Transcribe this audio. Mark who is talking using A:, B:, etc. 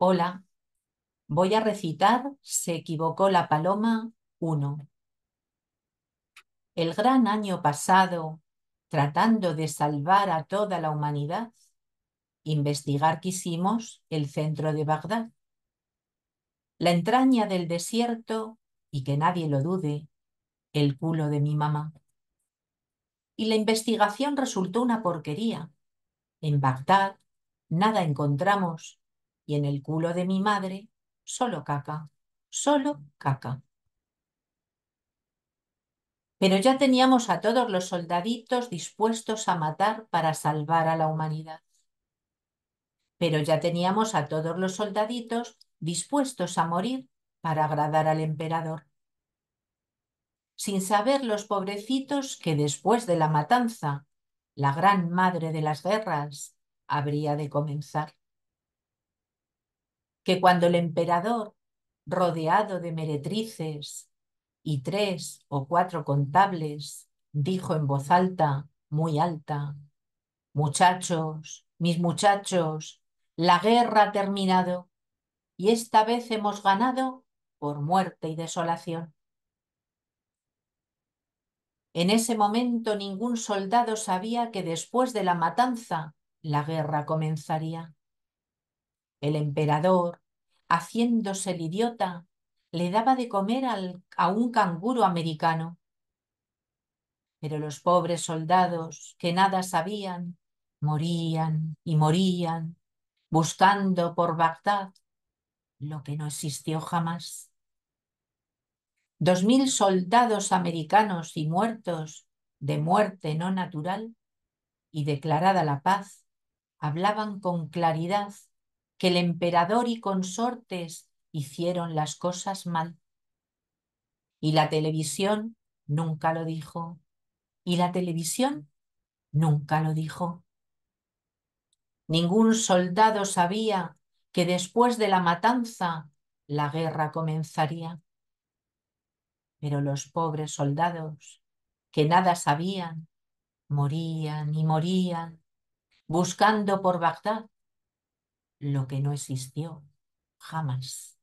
A: Hola, voy a recitar Se equivocó la paloma 1. El gran año pasado, tratando de salvar a toda la humanidad, investigar quisimos el centro de Bagdad. La entraña del desierto, y que nadie lo dude, el culo de mi mamá. Y la investigación resultó una porquería. En Bagdad nada encontramos y en el culo de mi madre solo caca, solo caca. Pero ya teníamos a todos los soldaditos dispuestos a matar para salvar a la humanidad. Pero ya teníamos a todos los soldaditos dispuestos a morir para agradar al emperador. Sin saber los pobrecitos que después de la matanza, la gran madre de las guerras, habría de comenzar que cuando el emperador, rodeado de meretrices y tres o cuatro contables, dijo en voz alta, muy alta, Muchachos, mis muchachos, la guerra ha terminado y esta vez hemos ganado por muerte y desolación. En ese momento ningún soldado sabía que después de la matanza la guerra comenzaría. El emperador, haciéndose el idiota, le daba de comer a un canguro americano. Pero los pobres soldados, que nada sabían, morían y morían, buscando por Bagdad lo que no existió jamás. Dos mil soldados americanos y muertos de muerte no natural y declarada la paz, hablaban con claridad que el emperador y consortes hicieron las cosas mal. Y la televisión nunca lo dijo. Y la televisión nunca lo dijo. Ningún soldado sabía que después de la matanza la guerra comenzaría. Pero los pobres soldados, que nada sabían, morían y morían, buscando por Bagdad lo que no existió jamás.